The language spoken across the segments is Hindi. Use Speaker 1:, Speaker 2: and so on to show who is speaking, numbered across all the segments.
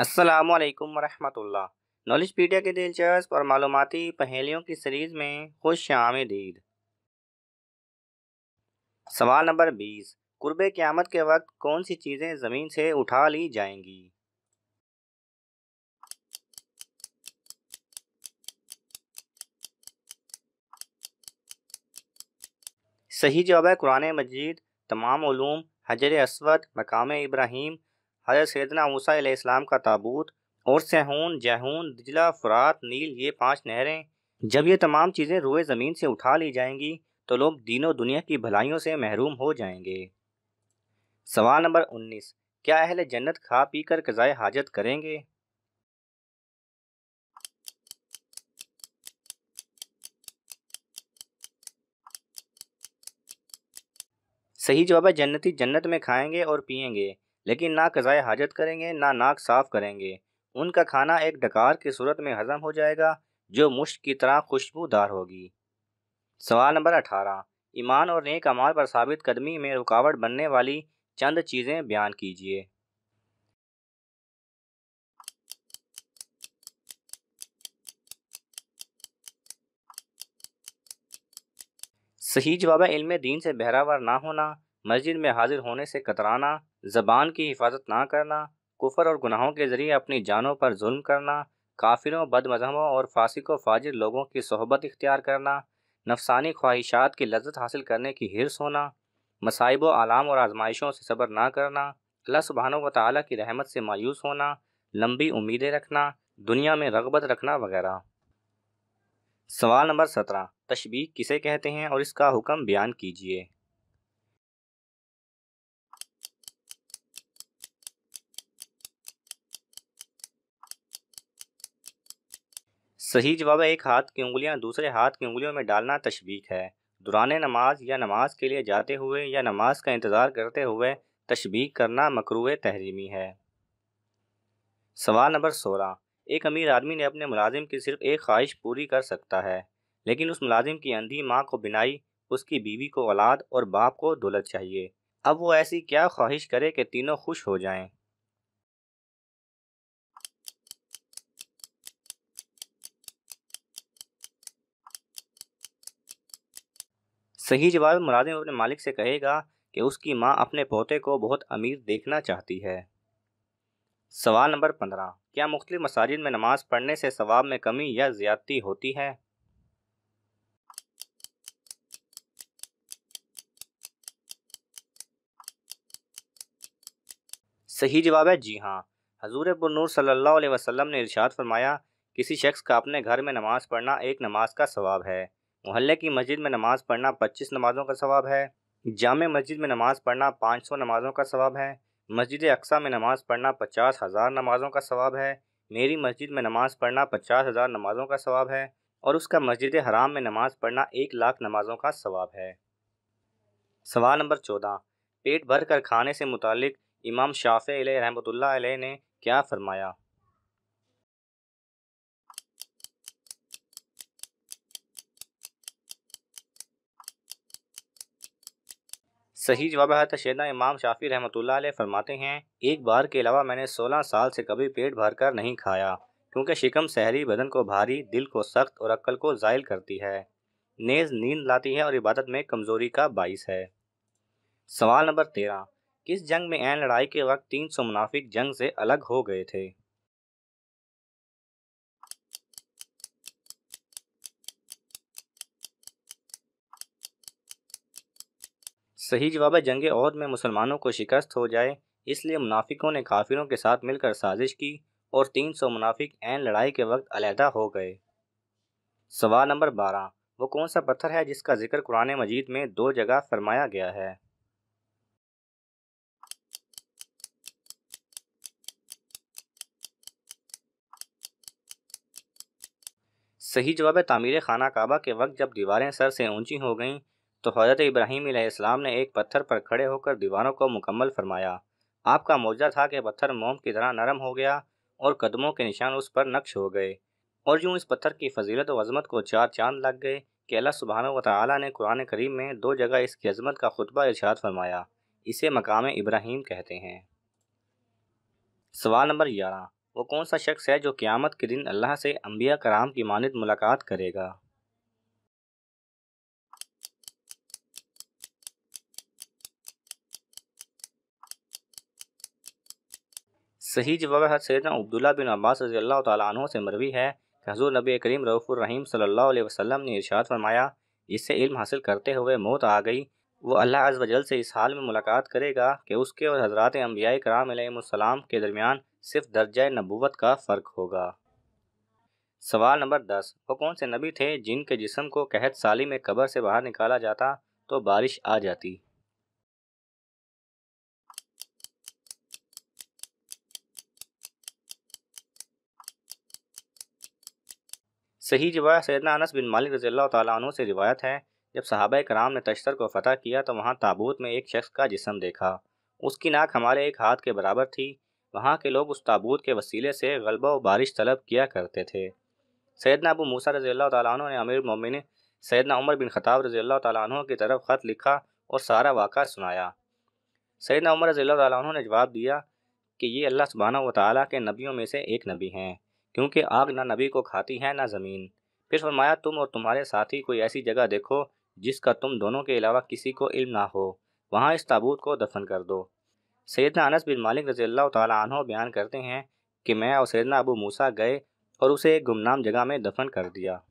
Speaker 1: असलकम वरहमतुल्लाह नॉलेजपीडिया के दिलचस्प और मालूमती पहेलियों की सीरीज़ में खुश आमदीद सवाल नंबर बीस कुर्ब क़्यामत के वक्त कौन सी चीज़ें ज़मीन से उठा ली जाएंगी सही जवाब है कुरान मजीद तमाम हजर असवद मकाम इब्राहिम हजरत सैदना मूसा इस्लाम का ताबूत और सहून जहून दिजला फरात नील ये पांच नहरें जब ये तमाम चीज़ें रोए ज़मीन से उठा ली जाएंगी तो लोग दीनों दुनिया की भलाइयों से महरूम हो जाएंगे सवाल नंबर उन्नीस क्या अहल जन्नत खा पी कर कज़ाए हाजत करेंगे सही जवाब है जन्नती जन्नत में खाएंगे और पिएंगे लेकिन ना कज़ाय हाजत करेंगे ना नाक साफ़ करेंगे उनका खाना एक डकार की सूरत में हज़म हो जाएगा जो मुश्क की तरह खुशबूदार होगी सवाल नंबर अठारह ईमान और नेक अमाल पर साबित कदमी में रुकावट बनने वाली चंद चीज़ें बयान कीजिए सही जवाब इल्म दीन से बहरावर ना होना मस्जिद में हाजिर होने से कतराना ज़बान की हिफाजत ना करना कुफर और गुनाहों के ज़रिए अपनी जानों पर जुल्म करना काफिरों बद मजहबों और फासिक व फाजिर लोगों की सहबत इख्तियार करना नफसानी ख्वाहिशात की लज्जत हासिल करने की हिरस होना मसाइब आलाम और आजमाइशों से सब्र ना करना अल्लाह व ताली की रहमत से मायूस होना लंबी उम्मीदें रखना दुनिया में रगबत रखना वगैरह सवाल नंबर सत्रह तशबी किसे कहते हैं और इसका हुक्म बयान कीजिए सही जवाब है एक हाथ की उंगलियां दूसरे हाथ की उंगलियों में डालना तशबीक है दुरान नमाज या नमाज के लिए जाते हुए या नमाज का इंतज़ार करते हुए तशबीक करना मकरू तहरीमी है सवाल नंबर सोलह एक अमीर आदमी ने अपने मुलाजिम की सिर्फ एक ख्वाहिश पूरी कर सकता है लेकिन उस मुलाजिम की अंधी माँ को बिनाई उसकी बीवी को औलाद और बाप को दौलत चाहिए अब वो ऐसी क्या ख्वाहिश करे कि तीनों खुश हो जाएं सही जवाब मुलाजिम अपने मालिक से कहेगा कि उसकी माँ अपने पोते को बहुत अमीर देखना चाहती है सवाल नंबर पंद्रह क्या मुख्तु मसाजिद में नमाज पढ़ने से सवाब में कमी या ज़्यादती होती है सही जवाब है जी हाँ हजूर बुरूर सल्ला वसलम ने इरशाद फरमाया किसी शख्स का अपने घर में नमाज पढ़ना एक नमाज का सवाब है मोहल्ले की मस्जिद में नमाज़ पढ़ना पच्चीस नमाज़ों का सवाब है जाम मस्जिद में नमाज़ पढ़ना पाँच सौ नमाज़ों का सवाब है मस्जिद अक्सा में नमाज़ पढ़ना पचास हज़ार नमाज़ों का सवाब है मेरी मस्जिद में नमाज़ पढ़ना पचास हज़ार नमाज़ों का सवाब है और उसका मस्जिद हराम में नमाज़ पढ़ना एक लाख नमाज़ों का सवाब है सवाल नंबर चौदह पेट भर कर खाने से मुतल इमाम शाफ़ रहमत ने क्या फ़रमाया सही जवाब है तो शेदा इमाम शाफी रहमतुल्लाह अलैह फरमाते हैं एक बार के अलावा मैंने सोलह साल से कभी पेट भर कर नहीं खाया क्योंकि शिकम सहरी बदन को भारी दिल को सख्त और अक्ल को ज़ायल करती है नेज नींद लाती है और इबादत में कमज़ोरी का बाइस है सवाल नंबर तेरह किस जंग में एन लड़ाई के वक्त तीन सौ मुनाफिक जंग से अलग हो गए थे सही जवाब है जंग और में मुसलमानों को शिकस्त हो जाए इसलिए मुनाफिकों ने काफिरों के साथ मिलकर साजिश की और 300 मुनाफिक एन लड़ाई के वक्त अलहदा हो गए सवाल नंबर बारह वो कौन सा पत्थर है जिसका जिक्र कुरान मजीद में दो जगह फरमाया गया है सही जवाब है तामीर खाना काबा के वक्त जब दीवारें सर से ऊंची हो गईं तो हज़रत इब्राहिम आसमाम ने एक पत्थर पर खड़े होकर दीवारों को मुकम्मल फरमाया आपका मौजा था कि पत्थर मोम की तरह नरम हो गया और कदमों के निशान उस पर नक्श हो गए और यूँ इस पत्थर की फजीलत व अजमत को चार चांद लग गए कि अल्लाह सुबहान व ताली ने कुरान करीम में दो जगह इसकी अजमत का खुतबा इर्शाद फरमाया इसे मकाम इब्राहीम कहते हैं सवाल नंबर ग्यारह वो कौन सा शख्स है जो क़्यामत के दिन अल्लाह से अम्बिया कराम की मानद मुलाकात करेगा सही जवाब है सैदना अब्दुल्ला बिन अब्बास रजी अल्लाह तु से मरवी है कि हजूर नबी करीम रऊफ़ुररहीम सल्लल्लाहु अलैहि वसल्लम ने इरशाद फरमाया इससे इल्म हासिल करते हुए मौत आ गई वो अल्लाह अज वजल से इस हाल में मुलाकात करेगा कि उसके और हजरत अम्बिया कराम के दरमियान सिर्फ दर्जा नबूवत का फ़र्क होगा सवाल नंबर दस वो कौन से नबी थे जिनके जिसम को कहत साली में कबर से बाहर निकाला जाता तो बारिश आ जाती सही रिवायत सैदना अनस बिन मालिक रजील्ला तु से रिवायत है जब सहाबा कराम ने तश्तर को फतह किया तो वहाँ ताबूत में एक शख्स का जिसम देखा उसकी नाक हमारे एक हाथ के बराबर थी वहाँ के लोग उस ताबूत के वसीले से गलबा व बारिश तलब किया करते थे सैदना अबू मूसा रजील्ला तु ने अमीर मोमिन सैदना उमर बिन खताब रजील्ला तु की तरफ ख़त लिखा और सारा वाक़ा सुनाया सैदना उमर रजील्ला तु ने जवाब दिया कि ये अल्लाह सुबहाना व ताली के नबियों में से एक नबी हैं क्योंकि आग ना नबी को खाती है ना ज़मीन फिर फरमाया तुम और तुम्हारे साथी कोई ऐसी जगह देखो जिसका तुम दोनों के अलावा किसी को इल्म ना हो वहाँ इस ताबूत को दफन कर दो सैदना अनस बिन मालिक रजी अल्लाह तह बयान करते हैं कि मैं और सैदना अबू मूसा गए और उसे एक गुमनाम जगह में दफन कर दिया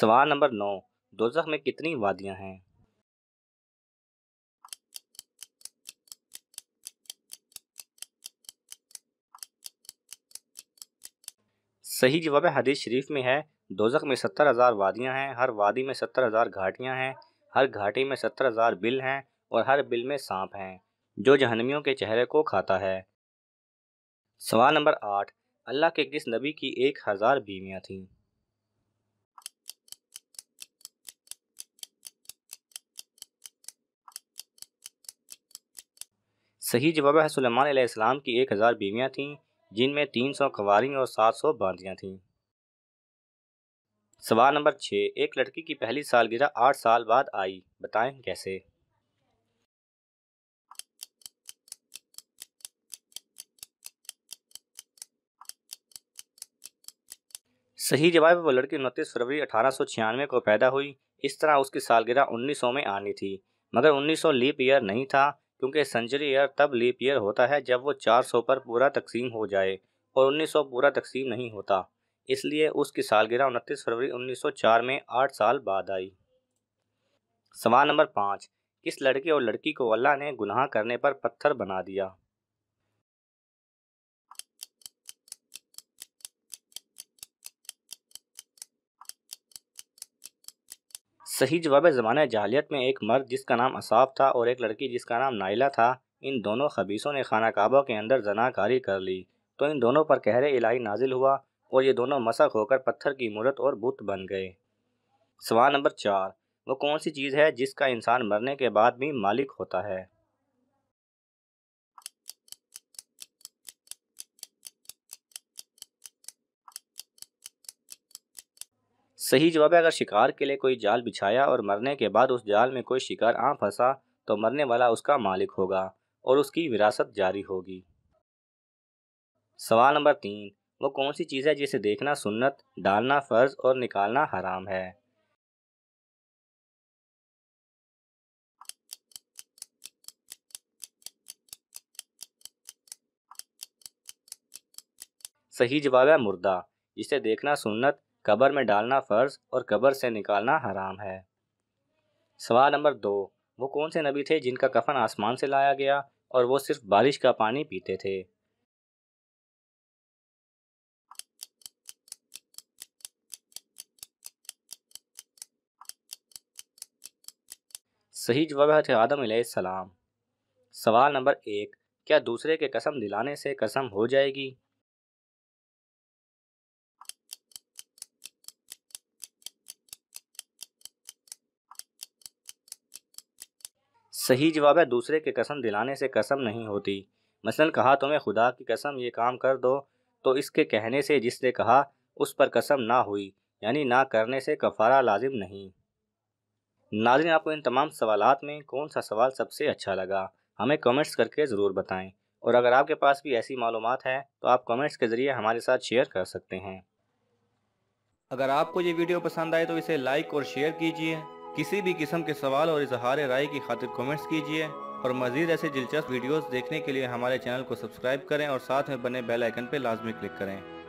Speaker 1: सवाल नंबर नौ दोजख में कितनी वादियाँ हैं सही जवाब है हदीस शरीफ में है दोजक में सत्तर हज़ार वादियाँ हैं हर वादी में सत्तर हज़ार घाटियाँ हैं हर घाटी में सत्तर हज़ार बिल हैं और हर बिल में सांप हैं जो जहनमियों के चेहरे को खाता है सवाल नंबर आठ अल्लाह के किस नबी की एक हज़ार बीवियाँ थीं सही जवाब है सलेमान की एक हज़ार बीवियाँ थीं जिनमें तीन सौ कवारी और सात सौ बांदियाँ थीं सवाल नंबर छः एक लड़की की पहली सालगिरह आठ साल बाद आई बताएं कैसे सही जवाब वो लड़की उनतीस फरवरी अठारह को पैदा हुई इस तरह उसकी सालगिरह 1900 में आनी थी मगर 1900 लीप ईयर नहीं था क्योंकि सेंचुरी ईयर तब लीप ईयर होता है जब वो 400 पर पूरा तकसीम हो जाए और 1900 पूरा तकसीम नहीं होता इसलिए उसकी सालगिरह उनतीस फरवरी 1904 में आठ साल बाद आई सवाल नंबर पाँच किस लड़के और लड़की को अल्लाह ने गुनाह करने पर पत्थर बना दिया सही जवाब ज़माने जहालियत में एक मर्द जिसका नाम असाफ था और एक लड़की जिसका नाम नाइला था इन दोनों खबीसों ने खाना काबा के अंदर जनाकारी कर ली तो इन दोनों पर कहर इलाही नाजिल हुआ और ये दोनों मसक होकर पत्थर की मूर्त और बुत बन गए सवाल नंबर चार वो कौन सी चीज़ है जिसका इंसान मरने के बाद भी मालिक होता है सही जवाब है अगर शिकार के लिए कोई जाल बिछाया और मरने के बाद उस जाल में कोई शिकार आ फंसा तो मरने वाला उसका मालिक होगा और उसकी विरासत जारी होगी सवाल नंबर तीन वो कौन सी चीज़ है जिसे देखना सुन्नत डालना फ़र्ज और निकालना हराम है सही जवाब है मुर्दा जिसे देखना सुन्नत कबर में डालना फ़र्ज और कबर से निकालना हराम है सवाल नंबर दो वो कौन से नबी थे जिनका कफन आसमान से लाया गया और वो सिर्फ बारिश का पानी पीते थे सही जवाब है आदम सलाम सवाल नंबर एक क्या दूसरे के कसम दिलाने से कसम हो जाएगी सही जवाब है दूसरे के कसम दिलाने से कसम नहीं होती मसलन कहा तुम्हें खुदा की कसम ये काम कर दो तो इसके कहने से जिसने कहा उस पर कसम ना हुई यानी ना करने से कफारा लाजिम नहीं नाजिन आपको इन तमाम सवाल में कौन सा सवाल सबसे अच्छा लगा हमें कमेंट्स करके ज़रूर बताएं और अगर आपके पास भी ऐसी मालूम है तो आप कमेंट्स के ज़रिए हमारे साथ शेयर कर सकते हैं अगर आपको ये वीडियो पसंद आए तो इसे लाइक और शेयर कीजिए किसी भी किस्म के सवाल और इजहार राय की खातिर कमेंट्स कीजिए और मज़ीद ऐसे दिलचस्प वीडियोस देखने के लिए हमारे चैनल को सब्सक्राइब करें और साथ में बने बेल आइकन पर लाजमी क्लिक करें